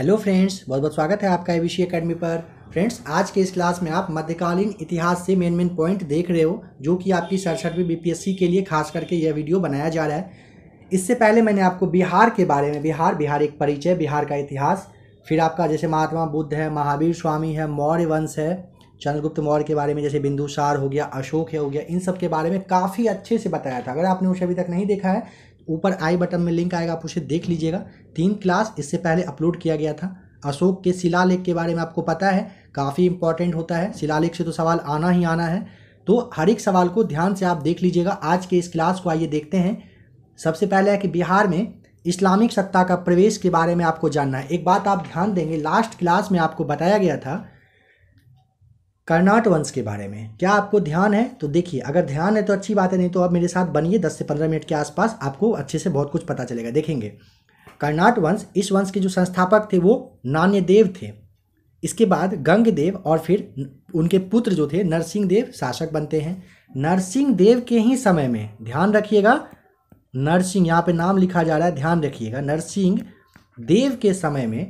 hello friends बहुत बहुत स्वागत है आपका एबीसी एकेडमी पर फ्रेंड्स आज के इस क्लास में आप मध्यकालीन इतिहास से मेन मेन पॉइंट देख रहे हो जो कि आपकी सड़सठवीं बीपीएससी के लिए खास करके यह वीडियो बनाया जा रहा है इससे पहले मैंने आपको बिहार के बारे में बिहार बिहार एक परिचय बिहार का इतिहास फिर आपका जैसे महात्मा बुद्ध है महावीर स्वामी है मौर्य वंश है चंद्रगुप्त मौर्य के बारे में जैसे बिंदुसार हो गया अशोक है हो गया इन सब के बारे में काफ़ी अच्छे से बताया था अगर आपने उसे अभी तक नहीं देखा है ऊपर आई बटन में लिंक आएगा आप उसे देख लीजिएगा तीन क्लास इससे पहले अपलोड किया गया था अशोक के शिलालेख के बारे में आपको पता है काफ़ी इंपॉर्टेंट होता है शिलालेख से तो सवाल आना ही आना है तो हर एक सवाल को ध्यान से आप देख लीजिएगा आज के इस क्लास को आइए देखते हैं सबसे पहले है कि बिहार में इस्लामिक सत्ता का प्रवेश के बारे में आपको जानना है एक बात आप ध्यान देंगे लास्ट क्लास में आपको बताया गया था कर्नाट वंश के बारे में क्या आपको ध्यान है तो देखिए अगर ध्यान है तो अच्छी बात है नहीं तो आप मेरे साथ बनिए दस से पंद्रह मिनट के आसपास आपको अच्छे से बहुत कुछ पता चलेगा देखेंगे कर्नाट वंश इस वंश के जो संस्थापक थे वो नान्यदेव थे इसके बाद गंगदेव और फिर उनके पुत्र जो थे नरसिंह देव शासक बनते हैं नरसिंह देव के ही समय में ध्यान रखिएगा नरसिंह यहाँ पे नाम लिखा जा रहा है ध्यान रखिएगा नरसिंह देव के समय में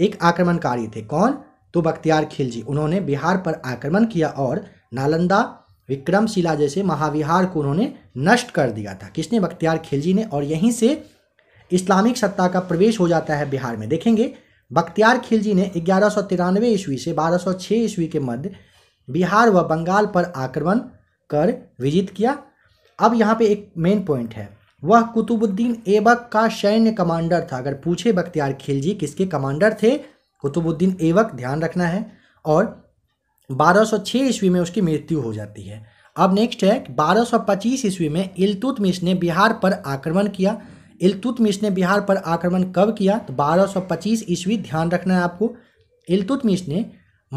एक आक्रमणकारी थे कौन तो बख्तियार खिलजी उन्होंने बिहार पर आक्रमण किया और नालंदा विक्रमशिला जैसे महाविहार को उन्होंने नष्ट कर दिया था किसने बख्तियार खिलजी ने और यहीं से इस्लामिक सत्ता का प्रवेश हो जाता है बिहार में देखेंगे बख्तियार खिलजी ने ग्यारह सौ तिरानवे ईस्वी से बारह सौ छः ईस्वी के मध्य बिहार व बंगाल पर आक्रमण कर विजित किया अब यहाँ पे एक मेन पॉइंट है वह कुतुबुद्दीन ऐबक का सैन्य कमांडर था अगर पूछे बख्तियार खिलजी किसके कमांडर थे कुतुबुद्दीन ऐबक ध्यान रखना है और 1206 ईस्वी में उसकी मृत्यु हो जाती है अब नेक्स्ट है 1225 ईस्वी में इलतुतमिश ने बिहार पर आक्रमण किया इलतुतमिश ने बिहार पर आक्रमण कब किया तो 1225 ईस्वी ध्यान रखना है आपको इलतुतमिश ने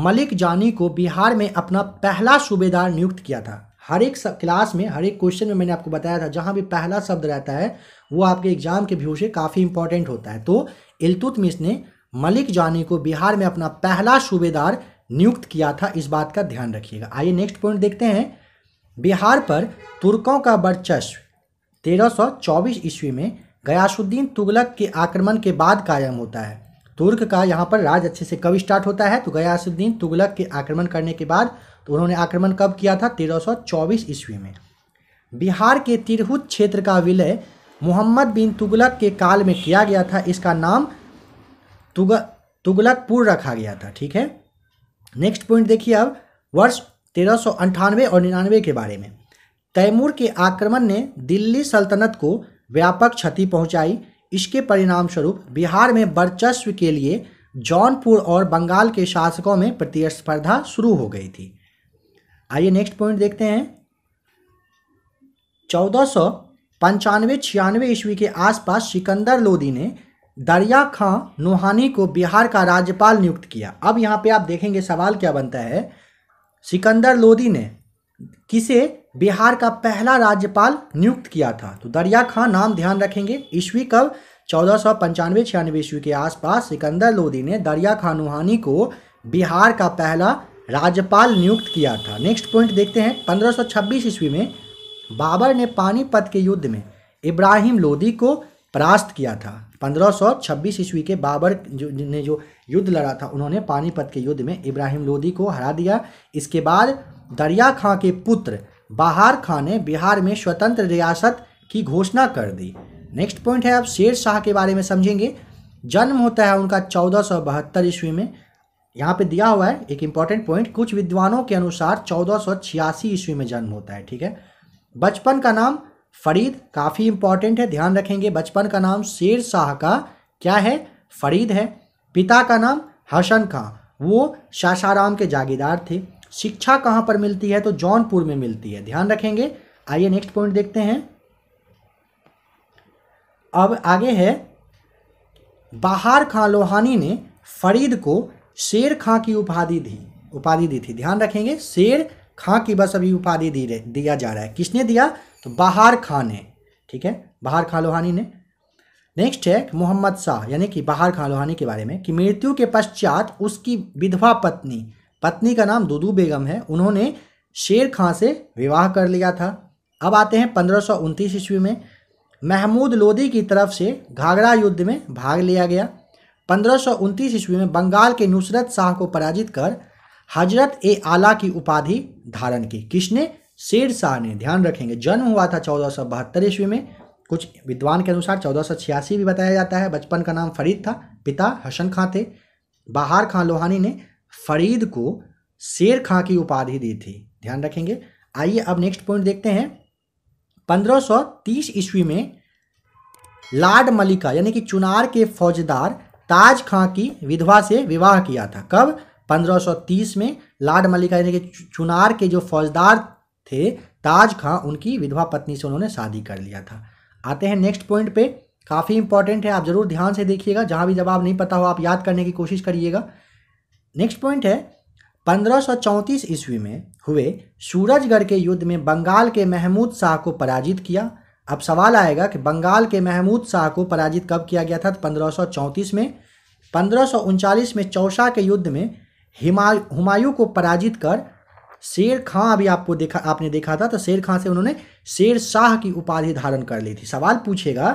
मलिक जानी को बिहार में अपना पहला सूबेदार नियुक्त किया था हर एक क्लास में हर एक क्वेश्चन में मैंने आपको बताया था जहाँ भी पहला शब्द रहता है वो आपके एग्जाम के व्यू से काफ़ी इंपॉर्टेंट होता है तो इलतुतमिश ने मलिक जानी को बिहार में अपना पहला सूबेदार नियुक्त किया था इस बात का ध्यान रखिएगा आइए नेक्स्ट पॉइंट देखते हैं बिहार पर तुर्कों का वर्चस्व 1324 ईस्वी में गयासुद्दीन तुगलक के आक्रमण के बाद कायम होता है तुर्क का यहाँ पर राज अच्छे से कब स्टार्ट होता है तो गयासुद्दीन तुगलक के आक्रमण करने के बाद तो उन्होंने आक्रमण कब किया था 1324 ईस्वी में बिहार के तिरहुत क्षेत्र का विलय मोहम्मद बिन तुगलक के काल में किया गया था इसका नाम तुग तुगलकपुर रखा गया था ठीक है नेक्स्ट पॉइंट देखिए अब वर्ष तेरह और निन्यानवे के बारे में तैमूर के आक्रमण ने दिल्ली सल्तनत को व्यापक क्षति पहुंचाई इसके परिणामस्वरूप बिहार में वर्चस्व के लिए जौनपुर और बंगाल के शासकों में प्रतिस्पर्धा शुरू हो गई थी आइए नेक्स्ट पॉइंट देखते हैं चौदह सौ पंचानवे छियानवे ईस्वी के आसपास सिकंदर लोदी ने दरिया खां नोहानी को बिहार का राज्यपाल नियुक्त किया अब यहाँ पे आप देखेंगे सवाल क्या बनता है सिकंदर लोदी ने किसे बिहार का पहला राज्यपाल नियुक्त किया था तो दरिया खां नाम ध्यान रखेंगे ईस्वी कब चौदह सौ पंचानवे छियानवे ईस्वी के आसपास सिकंदर लोदी ने दरिया खां नोहानी को बिहार का पहला राज्यपाल नियुक्त किया था नेक्स्ट पॉइंट देखते हैं छब्बीस ईस्वी में बाबर ने पानीपत के युद्ध में इब्राहिम लोदी को परास्त किया था 1526 ईस्वी के बाबर जो ने जो युद्ध लड़ा था उन्होंने पानीपत के युद्ध में इब्राहिम लोदी को हरा दिया इसके बाद दरिया खां के पुत्र बहार खां ने बिहार में स्वतंत्र रियासत की घोषणा कर दी नेक्स्ट पॉइंट है आप शेर शाह के बारे में समझेंगे जन्म होता है उनका चौदह सौ बहत्तर ईस्वी में यहाँ पे दिया हुआ है एक इम्पॉर्टेंट पॉइंट कुछ विद्वानों के अनुसार चौदह सौ छियासी ईस्वी में जन्म होता है ठीक है बचपन का नाम फरीद काफ़ी इंपॉर्टेंट है ध्यान रखेंगे बचपन का नाम शेर शाह का क्या है फरीद है पिता का नाम हसन खां वो शाशाराम के जागीदार थे शिक्षा कहाँ पर मिलती है तो जौनपुर में मिलती है ध्यान रखेंगे आइए नेक्स्ट पॉइंट देखते हैं अब आगे है बहार खां लोहानी ने फरीद को शेर खां की उपाधि दी उपाधि दी थी ध्यान रखेंगे शेर खां की बस अभी उपाधि दी दिया जा रहा है किसने दिया तो बहार खान है ठीक है बहार खान लोहानी ने नेक्स्ट है मोहम्मद शाह यानी कि बहार खान लोहानी के बारे में कि मृत्यु के पश्चात उसकी विधवा पत्नी पत्नी का नाम दुदू बेगम है उन्होंने शेर खां से विवाह कर लिया था अब आते हैं पंद्रह ईस्वी में महमूद लोदी की तरफ से घाघरा युद्ध में भाग लिया गया पंद्रह ईस्वी में बंगाल के नुसरत शाह को पराजित कर हजरत ए आला की उपाधि धारण की किसने शेर शाह ने ध्यान रखेंगे जन्म हुआ था चौदह सौ बहत्तर ईस्वी में कुछ विद्वान के अनुसार चौदह सौ छियासी भी बताया जाता है बचपन का नाम फरीद था पिता हसन खां थे बहार खां लोहानी ने फरीद को शेर खां की उपाधि दी थी ध्यान रखेंगे आइए अब नेक्स्ट पॉइंट देखते हैं 1530 ईस्वी में लाड मलिका यानी कि चुनार के फौजदार ताज खां की विधवा से विवाह किया था कब 1530 में लाड मलिका यानी कि चुनार के जो फौजदार थे ताज खां उनकी विधवा पत्नी से उन्होंने शादी कर लिया था आते हैं नेक्स्ट पॉइंट पे काफ़ी इंपॉर्टेंट है आप ज़रूर ध्यान से देखिएगा जहाँ भी जवाब नहीं पता हो आप याद करने की कोशिश करिएगा नेक्स्ट पॉइंट है चौंतीस ईस्वी में हुए सूरजगढ़ के युद्ध में बंगाल के महमूद शाह को पराजित किया अब सवाल आएगा कि बंगाल के महमूद शाह को पराजित कब किया गया था तो पंद्रह में पंद्रह में चौसा के युद्ध में हिमा हुमायूं को पराजित कर शेर खां अभी आपको देखा आपने देखा था तो शेर खां से उन्होंने शेर शाह की उपाधि धारण कर ली थी सवाल पूछेगा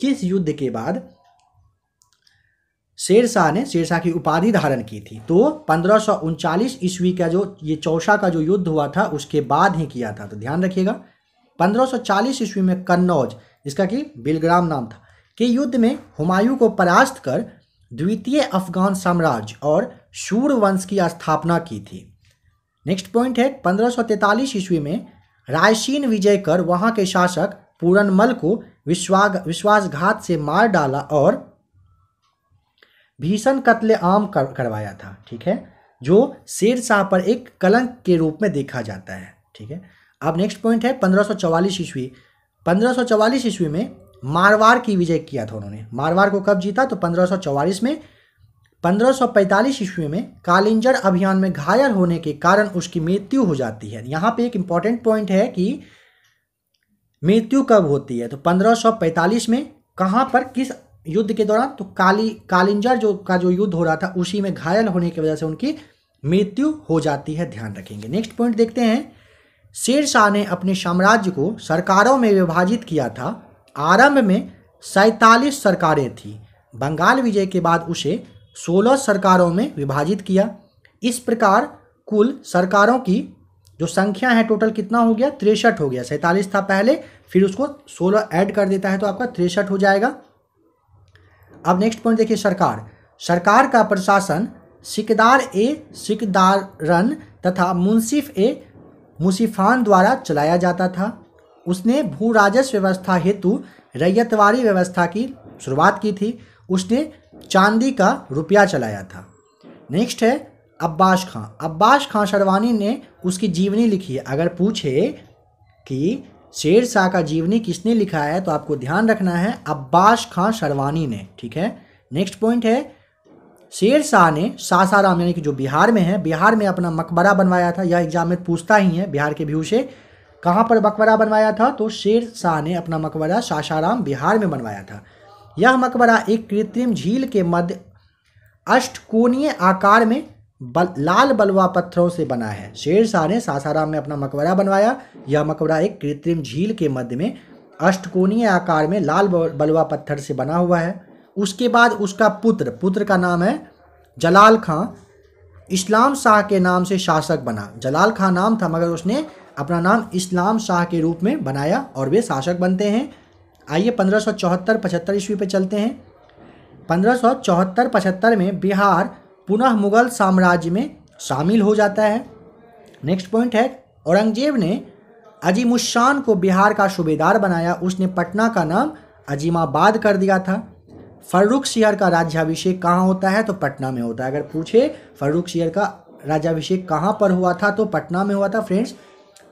किस युद्ध के बाद शेर शाह ने शेर शाह की उपाधि धारण की थी तो पंद्रह ईस्वी का जो ये चौसा का जो युद्ध हुआ था उसके बाद ही किया था तो ध्यान रखिएगा 1540 ईस्वी में कन्नौज जिसका कि बिलग्राम नाम था के युद्ध में हुमायूं को परास्त कर द्वितीय अफगान साम्राज्य और शूर वंश की स्थापना की थी नेक्स्ट पॉइंट है पंद्रह ईस्वी में रायसीन विजय कर वहाँ के शासक पूरनमल को विश्वाग विश्वासघात से मार डाला और भीषण आम कर, करवाया था ठीक है जो शेर शाह पर एक कलंक के रूप में देखा जाता है ठीक है अब नेक्स्ट पॉइंट है 1544 ईस्वी 1544 ईस्वी में मारवाड़ की विजय किया था उन्होंने मारवाड़ को कब जीता तो 1544 में 1545 ईस्वी में कालिंजर अभियान में घायल होने के कारण उसकी मृत्यु हो जाती है यहाँ पे एक इम्पॉर्टेंट पॉइंट है कि मृत्यु कब होती है तो 1545 में कहाँ पर किस युद्ध के दौरान तो काली कालिंजर जो का जो युद्ध हो रहा था उसी में घायल होने की वजह से उनकी मृत्यु हो जाती है ध्यान रखेंगे नेक्स्ट पॉइंट देखते हैं शेर शाह ने अपने साम्राज्य को सरकारों में विभाजित किया था आरंभ में सैतालीस सरकारें थीं बंगाल विजय के बाद उसे सोलह सरकारों में विभाजित किया इस प्रकार कुल सरकारों की जो संख्या है टोटल कितना हो गया तिरसठ हो गया सैंतालीस था पहले फिर उसको सोलह ऐड कर देता है तो आपका तिरसठ हो जाएगा अब नेक्स्ट पॉइंट देखिए सरकार सरकार का प्रशासन सिकदार ए सिकदारन तथा मुंसिफ ए मुसीफान द्वारा चलाया जाता था उसने भू राजस्व व्यवस्था हेतु रैयतवारी व्यवस्था की शुरुआत की थी उसने चांदी का रुपया चलाया था नेक्स्ट है अब्बास खां अब्बास खां शर्वानी ने उसकी जीवनी लिखी है अगर पूछे कि शेर शाह का जीवनी किसने लिखा है तो आपको ध्यान रखना है अब्बास खां शर्वानी ने ठीक है नेक्स्ट पॉइंट है शेर शाह ने सासाराम यानी कि जो बिहार में है बिहार में अपना मकबरा बनवाया था यह एग्जाम में पूछता ही है बिहार के व्यू से कहाँ पर मकबरा बनवाया था तो शेर शाह ने अपना मकबरा सासाराम बिहार में बनवाया था यह मकबरा एक कृत्रिम झील के मध्य अष्टकोणीय आकार में बल, लाल बलुआ पत्थरों से बना है शेर शाह ने सासाराम में अपना मकबरा बनवाया यह मकबरा एक कृत्रिम झील के मध्य में अष्टकोणीय आकार में लाल बलुआ पत्थर से बना हुआ है उसके बाद उसका पुत्र पुत्र का नाम है जलाल खां इस्लाम शाह के नाम से शासक बना जलाल खां नाम था मगर उसने अपना नाम इस्लाम शाह के रूप में बनाया और वे शासक बनते हैं आइए पंद्रह सौ चौहत्तर पचहत्तर ईस्वी पर चलते हैं पंद्रह सौ चौहत्तर पचहत्तर में बिहार पुनः मुगल साम्राज्य में शामिल हो जाता है नेक्स्ट पॉइंट है औरंगजेब ने अजीमुशान को बिहार का सूबेदार बनाया उसने पटना का नाम अजीमाबाद कर दिया था फर्रुख शहर का राज्याभिषेक कहाँ होता है तो पटना में होता है अगर पूछे फर्रुख शहर का राज्याभिषेक कहाँ पर हुआ था तो पटना में हुआ था फ्रेंड्स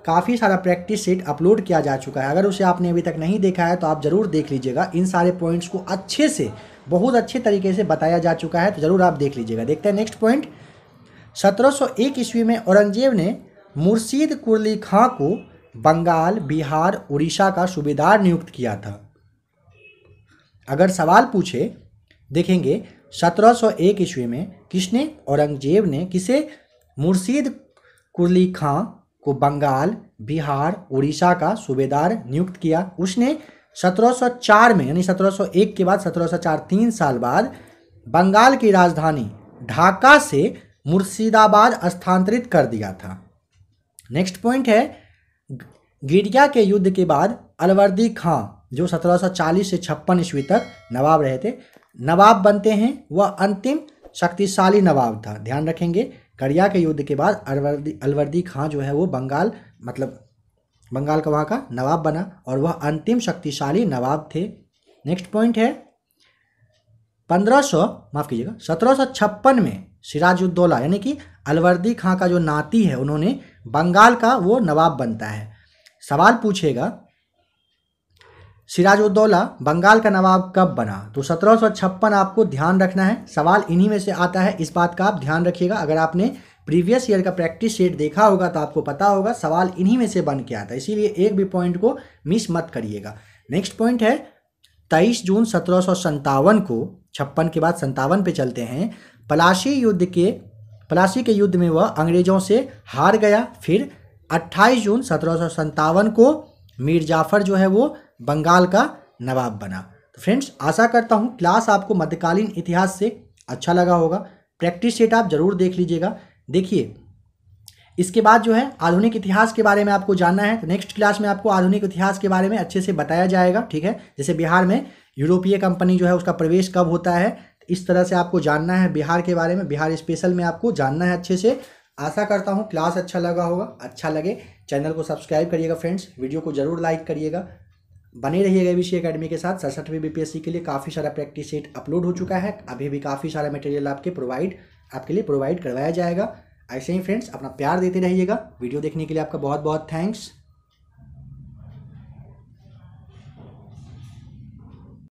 काफ़ी सारा प्रैक्टिस सेट अपलोड किया जा चुका है अगर उसे आपने अभी तक नहीं देखा है तो आप ज़रूर देख लीजिएगा इन सारे पॉइंट्स को अच्छे से बहुत अच्छे तरीके से बताया जा चुका है तो ज़रूर आप देख लीजिएगा देखते हैं नेक्स्ट पॉइंट 1701 ईस्वी में औरंगजेब ने मुर्शीद कुरली खां को बंगाल बिहार उड़ीसा का सूबेदार नियुक्त किया था अगर सवाल पूछे देखेंगे 1701 ईस्वी में किसने औरंगजेब ने किसे मुर्शीद कुरली खां को बंगाल बिहार उड़ीसा का सूबेदार नियुक्त किया उसने 1704 में यानी 1701 के बाद 1704 तीन साल बाद बंगाल की राजधानी ढाका से मुर्शिदाबाद स्थानांतरित कर दिया था नेक्स्ट पॉइंट है गिरिया के युद्ध के बाद अलवर्दी खां जो 1740 से छप्पन ईस्वी तक नवाब रहे थे नवाब बनते हैं वह अंतिम शक्तिशाली नवाब था ध्यान रखेंगे करिया के युद्ध के बाद अलवर्दी अलवर्दी खां जो है वो बंगाल मतलब बंगाल का वहाँ का नवाब बना और वह अंतिम शक्तिशाली नवाब थे नेक्स्ट पॉइंट है पंद्रह सौ माफ़ कीजिएगा सत्रह सौ छप्पन में सिराजुद्दौला यानी कि अलवर्दी खां का जो नाती है उन्होंने बंगाल का वो नवाब बनता है सवाल पूछेगा सिराजुद्दौला बंगाल का नवाब कब बना तो सत्रह आपको ध्यान रखना है सवाल इन्हीं में से आता है इस बात का आप ध्यान रखिएगा अगर आपने प्रीवियस ईयर का प्रैक्टिस सेट देखा होगा तो आपको पता होगा सवाल इन्हीं में से बन के आता है इसीलिए एक भी पॉइंट को मिस मत करिएगा नेक्स्ट पॉइंट है तेईस जून सत्रह को छप्पन के बाद संतावन पे चलते हैं पलाशी युद्ध के पलासी के युद्ध में वह अंग्रेजों से हार गया फिर 28 जून सत्रह को मीर जाफर जो है वो बंगाल का नवाब बना तो फ्रेंड्स आशा करता हूँ क्लास आपको मध्यकालीन इतिहास से अच्छा लगा होगा प्रैक्टिस सेट आप ज़रूर देख लीजिएगा देखिए इसके बाद जो है आधुनिक इतिहास के बारे में आपको जानना है तो नेक्स्ट क्लास में आपको आधुनिक इतिहास के बारे में अच्छे से बताया जाएगा ठीक है जैसे बिहार में यूरोपीय कंपनी जो है उसका प्रवेश कब होता है तो इस तरह से आपको जानना है बिहार के बारे में बिहार स्पेशल में आपको जानना है अच्छे से आशा करता हूँ क्लास अच्छा लगा होगा अच्छा लगे चैनल को सब्सक्राइब करिएगा फ्रेंड्स वीडियो को ज़रूर लाइक करिएगा बने रहिएगा विषय एकेडमी के साथ सड़सठवीं बीपीएससी के लिए काफ़ी सारा प्रैक्टिस सेट अपलोड हो चुका है अभी भी काफ़ी सारा मटेरियल आपके प्रोवाइड आपके लिए प्रोवाइड करवाया जाएगा ऐसे ही फ्रेंड्स अपना प्यार देते रहिएगा वीडियो देखने के लिए आपका बहुत बहुत थैंक्स